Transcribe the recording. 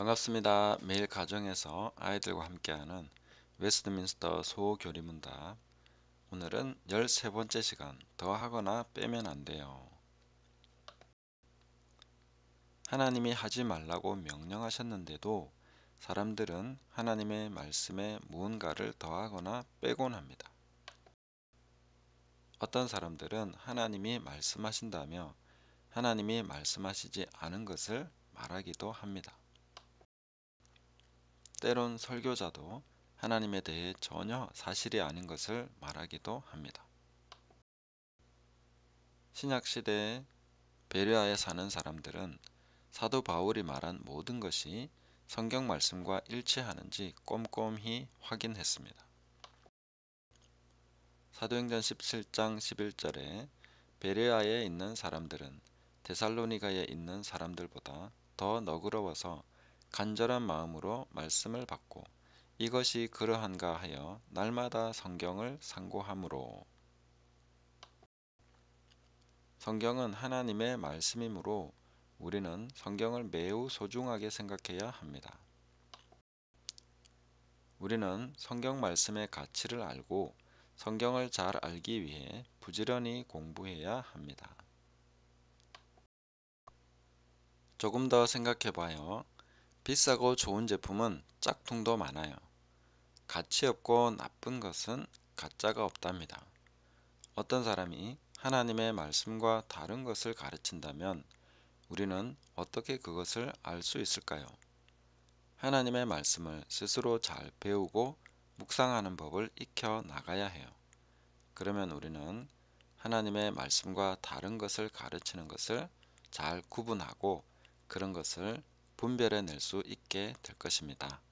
반갑습니다. 매일 가정에서 아이들과 함께하는 웨스트민스터 소교리문답 오늘은 13번째 시간 더하거나 빼면 안 돼요. 하나님이 하지 말라고 명령하셨는데도 사람들은 하나님의 말씀에 무언가를 더하거나 빼곤 합니다. 어떤 사람들은 하나님이 말씀하신다며 하나님이 말씀하시지 않은 것을 말하기도 합니다. 때론 설교자도 하나님에 대해 전혀 사실이 아닌 것을 말하기도 합니다. 신약시대에 베레아에 사는 사람들은 사도 바울이 말한 모든 것이 성경 말씀과 일치하는지 꼼꼼히 확인했습니다. 사도행전 17장 11절에 베레아에 있는 사람들은 데살로니가에 있는 사람들보다 더 너그러워서 간절한 마음으로 말씀을 받고 이것이 그러한가 하여 날마다 성경을 상고함으로 성경은 하나님의 말씀이므로 우리는 성경을 매우 소중하게 생각해야 합니다. 우리는 성경 말씀의 가치를 알고 성경을 잘 알기 위해 부지런히 공부해야 합니다. 조금 더 생각해 봐요. 비싸고 좋은 제품은 짝퉁도 많아요. 가치 없고 나쁜 것은 가짜가 없답니다. 어떤 사람이 하나님의 말씀과 다른 것을 가르친다면 우리는 어떻게 그것을 알 수 있을까요? 하나님의 말씀을 스스로 잘 배우고 묵상하는 법을 익혀 나가야 해요. 그러면 우리는 하나님의 말씀과 다른 것을 가르치는 것을 잘 구분하고 그런 것을 분별해 낼 수 있게 될 것입니다.